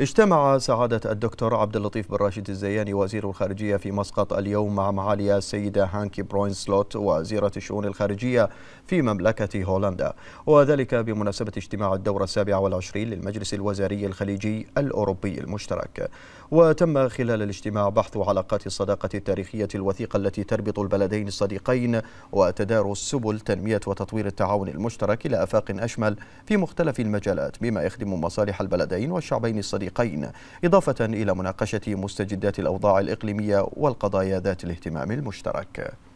اجتمع سعادة الدكتور عبد اللطيف بن راشد الزياني وزير الخارجية في مسقط اليوم مع معالي السيدة هانكي بروينسلوت وزيرة الشؤون الخارجية في مملكة هولندا وذلك بمناسبة اجتماع الدورة السابعة والعشرين للمجلس الوزاري الخليجي الأوروبي المشترك وتم خلال الاجتماع بحث علاقات الصداقة التاريخية الوثيقة التي تربط البلدين الصديقين وتدارس سبل تنمية وتطوير التعاون المشترك إلى أفاق أشمل في مختلف المجالات بما يخدم مصالح البلدين والشعبين الصديقين الفريقين إضافة إلى مناقشة مستجدات الأوضاع الإقليمية والقضايا ذات الاهتمام المشترك